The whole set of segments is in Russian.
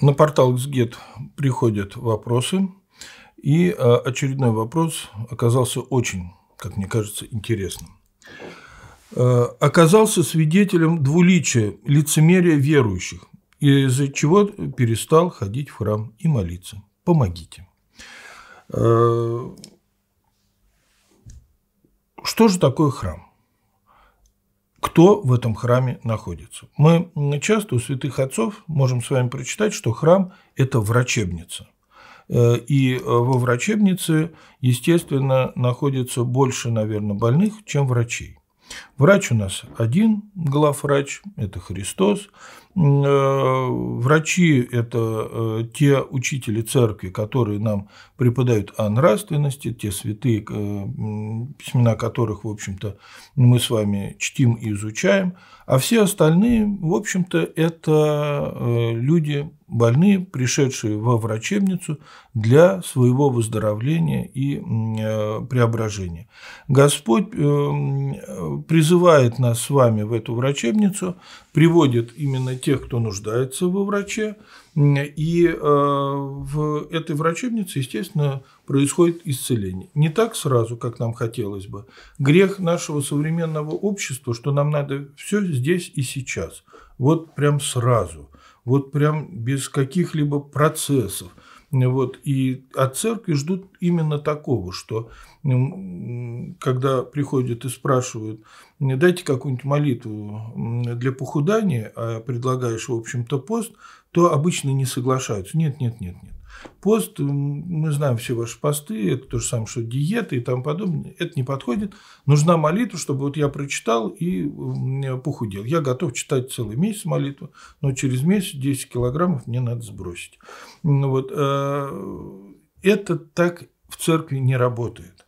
На портал XGET приходят вопросы, и а, очередной вопрос оказался очень, как мне кажется, интересным. А, оказался свидетелем двуличия, лицемерия верующих, из-за чего перестал ходить в храм и молиться. Помогите. А, что же такое храм? кто в этом храме находится. Мы часто у святых отцов можем с вами прочитать, что храм – это врачебница. Э, и э, во врачебнице, естественно, находится больше, наверное, больных, чем врачей. Врач у нас один, главврач – это Христос, Э, врачи – это э, те учители церкви, которые нам преподают о нравственности, те святые, э, письмена которых, в общем-то, мы с вами чтим и изучаем, а все остальные, в общем-то, это люди больные, пришедшие во врачебницу для своего выздоровления и преображения. Господь призывает нас с вами в эту врачебницу, приводит именно те тех, кто нуждается во враче. И э, в этой врачебнице, естественно, происходит исцеление. Не так сразу, как нам хотелось бы. Грех нашего современного общества, что нам надо все здесь и сейчас. Вот прям сразу. Вот прям без каких-либо процессов – вот. И от церкви ждут именно такого, что когда приходят и спрашивают, дайте какую-нибудь молитву для похудания, а предлагаешь, в общем-то, пост, то обычно не соглашаются. Нет, нет, нет, нет. Пост, мы знаем все ваши посты, это то же самое, что диеты и тому подобное. Это не подходит. Нужна молитва, чтобы вот я прочитал и э, похудел. Я готов читать целый месяц молитву, но через месяц 10 килограммов мне надо сбросить. Ну вот. Э, это так в церкви не работает.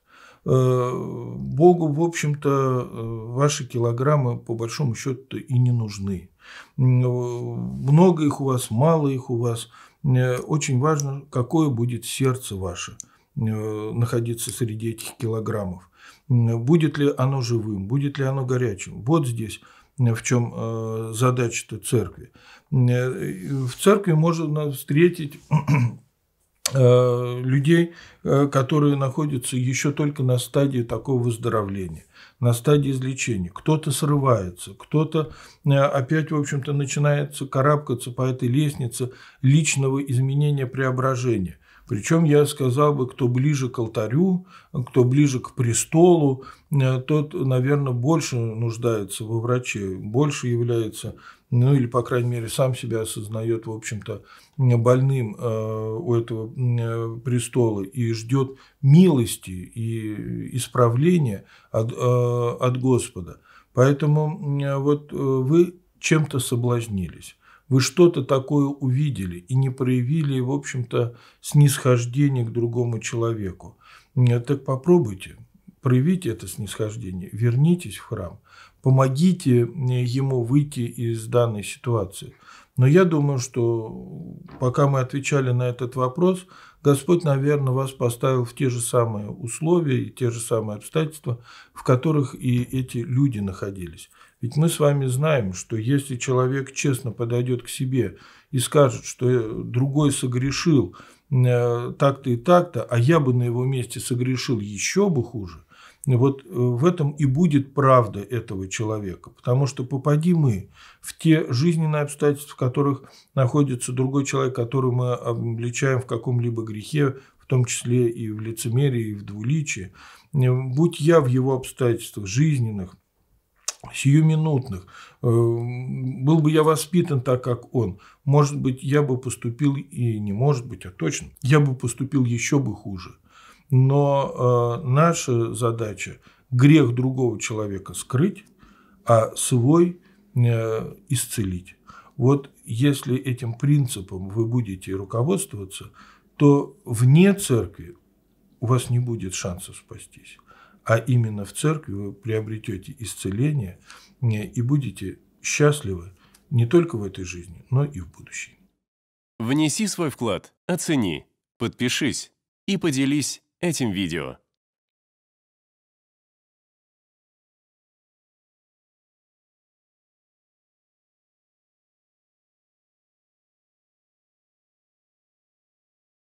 Э, Богу, в общем-то, э, ваши килограммы по большому счету и не нужны. Э, много их у вас, мало их у вас. Очень важно, какое будет сердце ваше находиться среди этих килограммов. Будет ли оно живым, будет ли оно горячим. Вот здесь в чем задача-то церкви. В церкви можно встретить Э, людей, э, которые находятся еще только на стадии такого выздоровления, на стадии излечения. Кто-то срывается, кто-то э, опять, в общем-то, начинается карабкаться по этой лестнице личного изменения преображения – причем я сказал бы, кто ближе к алтарю, кто ближе к престолу, э, тот, наверное, больше нуждается во враче, больше является, ну или, по крайней мере, сам себя осознает, в общем-то, больным э, у этого э, престола и ждет милости и исправления от, от Господа. Поэтому вот вы чем-то соблазнились вы что-то такое увидели и не проявили, в общем-то, снисхождение к другому человеку. Э, так попробуйте, проявите это снисхождение, вернитесь в храм, помогите э, ему выйти из данной ситуации. Но я думаю, что пока мы отвечали на этот вопрос, Господь, наверное, вас поставил в те же самые условия и те же самые обстоятельства, в которых и эти люди находились. Ведь мы с вами знаем, что если человек честно подойдет к себе и скажет, что э, другой согрешил э, так-то и так-то, а я бы на его месте согрешил еще бы хуже, вот э, в этом и будет правда этого человека, потому что попади мы в те жизненные обстоятельства, в которых находится другой человек, который мы обличаем в каком-либо грехе, в том числе и в лицемерии, и в двуличии, будь я в его обстоятельствах жизненных – сиюминутных. Э, был бы я воспитан так, как он, может быть, я бы поступил, и не может быть, а точно, я бы поступил еще бы хуже. Но э, наша задача – грех другого человека скрыть, а свой э, исцелить. Вот если этим принципом вы будете руководствоваться, то вне церкви у вас не будет шансов спастись а именно в церкви вы приобретете исцеление э, и будете счастливы не только в этой жизни, но и в будущей. Внеси свой вклад, оцени, подпишись и поделись этим видео.